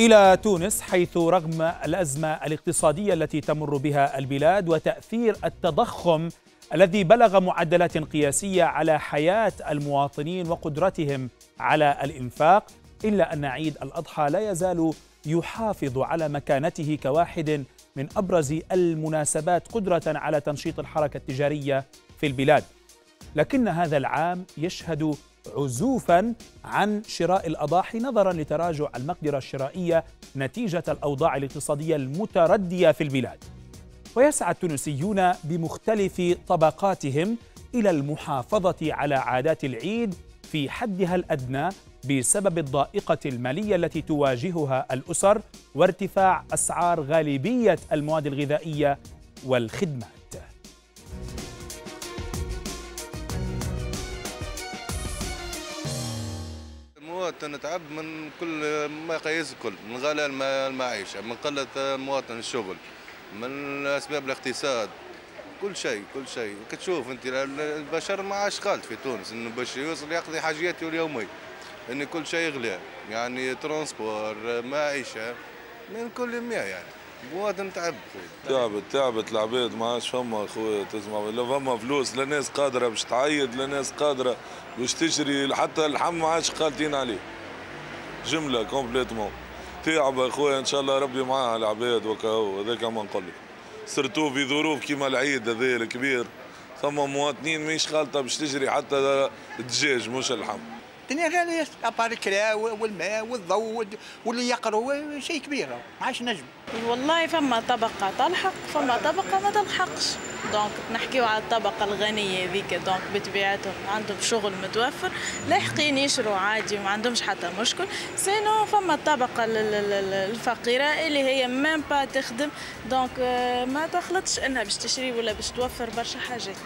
إلى تونس حيث رغم الأزمة الاقتصادية التي تمر بها البلاد وتأثير التضخم الذي بلغ معدلات قياسية على حياة المواطنين وقدرتهم على الإنفاق إلا أن عيد الأضحى لا يزال يحافظ على مكانته كواحد من أبرز المناسبات قدرة على تنشيط الحركة التجارية في البلاد لكن هذا العام يشهد عزوفا عن شراء الأضاحي نظرا لتراجع المقدرة الشرائية نتيجة الأوضاع الاقتصادية المتردية في البلاد ويسعى التونسيون بمختلف طبقاتهم إلى المحافظة على عادات العيد في حدها الأدنى بسبب الضائقة المالية التي تواجهها الأسر وارتفاع أسعار غالبية المواد الغذائية والخدمات المواطن نتعب من كل ما يقيس الكل من غلاء المعيشه من قله المواطن الشغل من اسباب الاقتصاد كل شيء كل شيء كتشوف انت البشر ما عادش قالت في تونس انه باش يوصل يقضي حاجياته اليوميه ان كل شيء غلاء يعني ترونسبور معيشه من كل ما يعني بواد متعب تعبت تعبت العباد ما عادش فما اخويا تسمع لا فما فلوس لا ناس قادره باش تعيد لا ناس قادره باش تشري حتى اللحم ما عادش قالتين عليه جمله كومبليتمون تعب اخويا ان شاء الله ربي معاها العباد وكهو هذاك ما نقول لك سرتو في ظروف كيما العيد هذا الكبير ثم مواطنين مش خالطه باش تجري حتى الدجاج مش اللحم الدنيا غالية ابارك والماء والضوء واللي يقروا شيء كبير ما عادش نجم والله فما طبقة تلحق فما طبقة ما تلحقش دونك نحكيو على الطبقة الغنية ذيك دونك بطبيعتهم عندهم شغل متوفر لاحقين يشروا عادي ما عندهمش حتى مشكل سينو فما الطبقة الفقيرة اللي هي ميم با تخدم دونك آه، ما تخلطش انها باش تشري ولا باش توفر برشا حاجات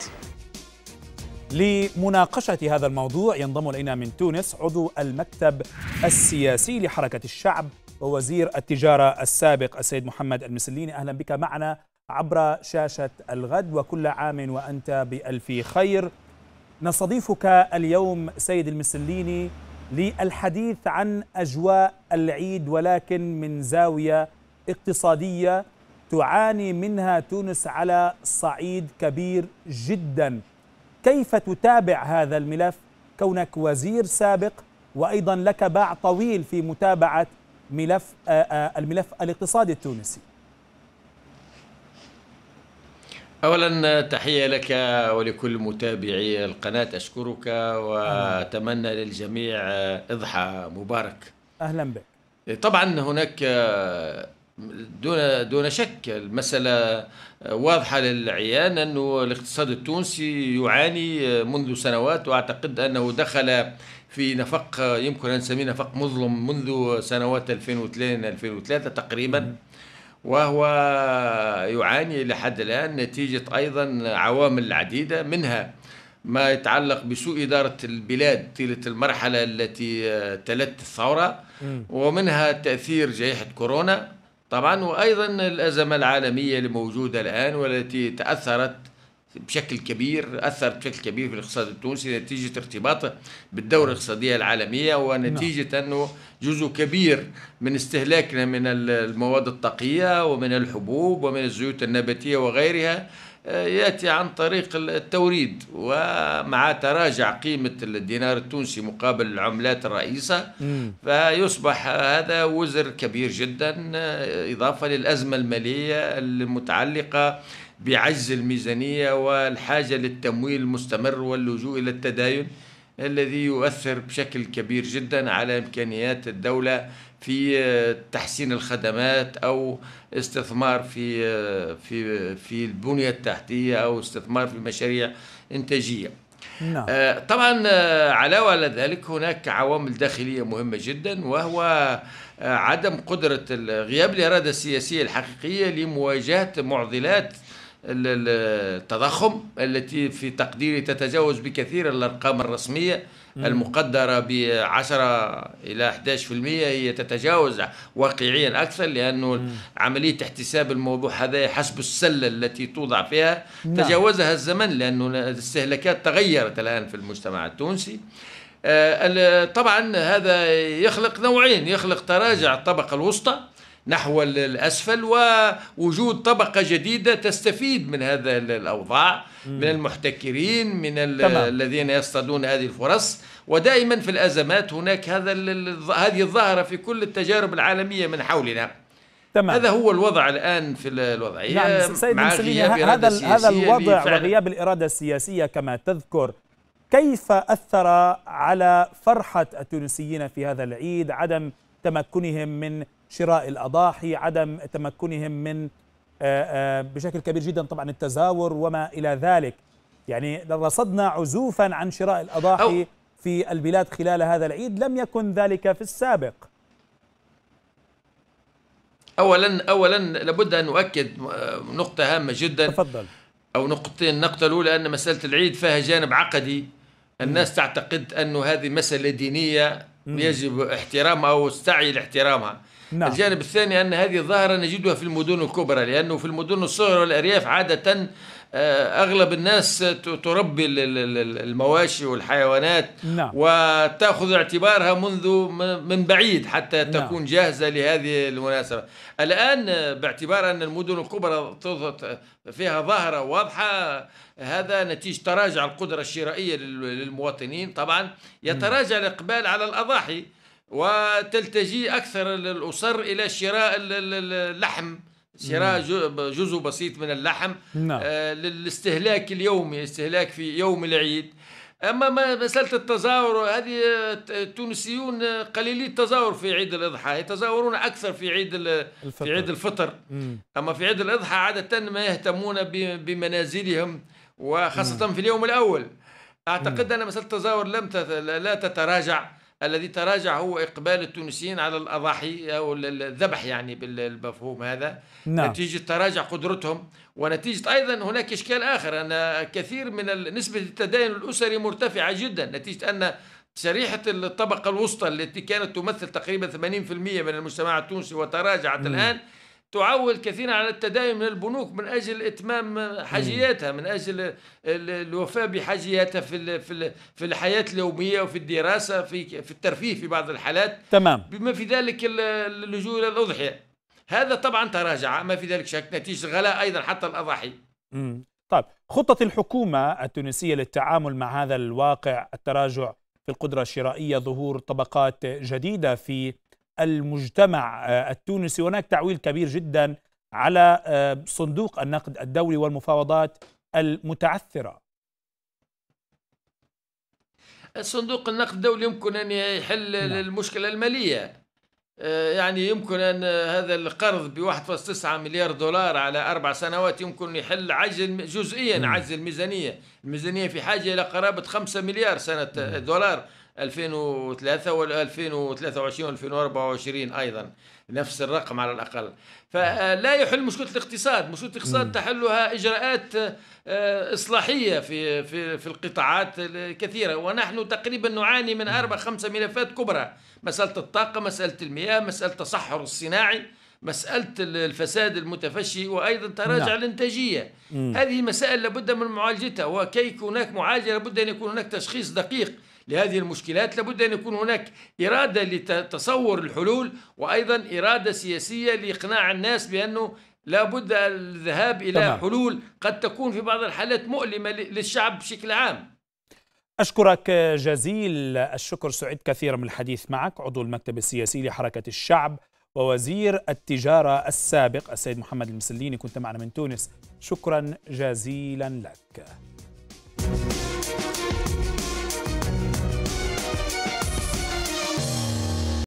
لمناقشة هذا الموضوع ينضم إلينا من تونس عضو المكتب السياسي لحركة الشعب ووزير التجارة السابق السيد محمد المسليني أهلا بك معنا عبر شاشة الغد وكل عام وأنت بألف خير نستضيفك اليوم سيد المسليني للحديث عن أجواء العيد ولكن من زاوية اقتصادية تعاني منها تونس على صعيد كبير جداً كيف تتابع هذا الملف كونك وزير سابق وأيضا لك باع طويل في متابعة ملف آه، آه، الملف الاقتصادي التونسي اولا تحيه لك ولكل متابعي القناه اشكرك واتمنى للجميع اضحى مبارك اهلا بك طبعا هناك دون دون شك المسألة واضحة للعيان أنه الاقتصاد التونسي يعاني منذ سنوات وأعتقد أنه دخل في نفق يمكن أن نسميه نفق مظلم منذ سنوات 2002 2003 تقريبا وهو يعاني الى حد الآن نتيجة أيضا عوامل عديدة منها ما يتعلق بسوء إدارة البلاد طيلة المرحلة التي تلت الثورة ومنها تأثير جائحة كورونا طبعا وايضا الازمه العالميه الموجوده الان والتي تاثرت بشكل كبير اثرت بشكل كبير في الاقتصاد التونسي نتيجه ارتباطه بالدوره الاقتصاديه العالميه ونتيجه نعم. انه جزء كبير من استهلاكنا من المواد الطاقيه ومن الحبوب ومن الزيوت النباتيه وغيرها ياتي عن طريق التوريد ومع تراجع قيمه الدينار التونسي مقابل العملات الرئيسه فيصبح هذا وزر كبير جدا اضافه للازمه الماليه المتعلقه بعجز الميزانيه والحاجه للتمويل المستمر واللجوء الى التداين الذي يؤثر بشكل كبير جدا على امكانيات الدوله في آه، تحسين الخدمات او استثمار في آه، في في البنيه التحتيه او استثمار في مشاريع انتاجيه. نعم. آه، طبعا علاوه على ذلك هناك عوامل داخليه مهمه جدا وهو عدم قدره غياب الاراده السياسيه الحقيقيه لمواجهه معضلات التضخم التي في تقديري تتجاوز بكثير الأرقام الرسمية المقدرة ب 10 إلى 11% هي تتجاوز واقعيا أكثر لأنه عملية احتساب الموضوع هذا حسب السلة التي توضع فيها نعم. تجاوزها الزمن لأنه الاستهلاكات تغيرت الآن في المجتمع التونسي آه، طبعا هذا يخلق نوعين يخلق تراجع الطبقة الوسطى نحو الأسفل ووجود طبقة جديدة تستفيد من هذا الأوضاع من المحتكرين من الذين يصطادون هذه الفرص ودائما في الأزمات هناك هذا هذه الظاهرة في كل التجارب العالمية من حولنا تمام. هذا هو الوضع الان في الوضعيه نعم سيد مع غياب هذا هذا الوضع وغياب الاراده السياسيه كما تذكر كيف اثر على فرحه التونسيين في هذا العيد عدم تمكنهم من شراء الأضاحي عدم تمكنهم من آه، آه، بشكل كبير جدا طبعا التزاور وما إلى ذلك يعني رصدنا عزوفا عن شراء الأضاحي في البلاد خلال هذا العيد لم يكن ذلك في السابق اولا اولا لابد ان اؤكد آه، نقطه هامه جدا تفضل او نقطتين النقطه الاولى ان مساله العيد فيها جانب عقدي الناس تعتقد انه هذه مساله دينيه يجب احترامها السعي لاحترامها نعم. الجانب الثاني أن هذه الظاهرة نجدها في المدن الكبرى لأنه في المدن الصغرى والأرياف عادة آه، اغلب الناس تربي المواشي والحيوانات نعم. وتاخذ اعتبارها منذ من بعيد حتى نعم. تكون نعم. جاهزه لهذه المناسبه الان باعتبار ان المدن الكبرى فيها ظاهره واضحه هذا نتيجه تراجع القدره الشرائيه للمواطنين طبعا يتراجع الاقبال على الاضاحي وتلتجي اكثر الاسر الى شراء اللحم شراء جزء بسيط من اللحم نعم. آه، للاستهلاك اليومي استهلاك في يوم العيد اما مساله التظاهر هذه التونسيون قليلي التظاهر في عيد الاضحى يتظاهرون اكثر في عيد الفطر. في عيد الفطر مم. اما في عيد الاضحى عاده ما يهتمون بمنازلهم وخاصه مم. في اليوم الاول اعتقد مم. ان مساله التظاهر لم تت... لا تتراجع الذي تراجع هو إقبال التونسيين على الأضاحي أو الذبح يعني بالمفهوم هذا نعم. نتيجة تراجع قدرتهم ونتيجة أيضا هناك إشكال آخر أن كثير من نسبة التدين الأسري مرتفعة جدا نتيجة أن شريحة الطبقة الوسطى التي كانت تمثل تقريبا 80% من المجتمع التونسي وتراجعت م. الآن تعول كثيرا على التداين من البنوك من اجل اتمام حاجياتها من اجل الوفاء بحاجياتها في في الحياه اليوميه وفي الدراسه في في الترفيه في بعض الحالات تمام بما في ذلك اللجوء الى الاضحيه هذا طبعا تراجع ما في ذلك شك نتيجه غلاء ايضا حتى الاضاحي طيب خطه الحكومه التونسيه للتعامل مع هذا الواقع التراجع في القدره الشرائيه ظهور طبقات جديده في المجتمع آه، التونسي هناك تعويل كبير جدا على آه، صندوق النقد الدولي والمفاوضات المتعثره صندوق النقد الدولي يمكن ان يحل لا. نعم. المشكله الماليه آه، يعني يمكن ان هذا القرض ب 1.9 مليار دولار على اربع سنوات يمكن يحل عجز جزئيا نعم. عجز الميزانيه، الميزانيه في حاجه الى قرابه 5 مليار سنه نعم. دولار 2003 و 2023 و 2024 ايضا نفس الرقم على الاقل فلا يحل مشكله الاقتصاد مشكله الاقتصاد تحلها اجراءات آه، اصلاحيه في في في القطاعات الكثيره ونحن تقريبا نعاني من اربع خمسه ملفات كبرى مساله الطاقه مساله المياه مساله التصحر الصناعي مسألة الفساد المتفشي وأيضا تراجع نعم. الإنتاجية مم. هذه مسائل لابد من معالجتها وكي يكون هناك معالجة لابد أن يكون هناك تشخيص دقيق لهذه المشكلات لابد أن يكون هناك إرادة لتصور الحلول وأيضا إرادة سياسية لإقناع الناس بأنه لابد الذهاب إلى تمام. حلول قد تكون في بعض الحالات مؤلمة للشعب بشكل عام أشكرك جزيل الشكر سعيد كثيرا من الحديث معك عضو المكتب السياسي لحركة الشعب ووزير التجارة السابق السيد محمد المسليني كنت معنا من تونس شكرا جزيلا لك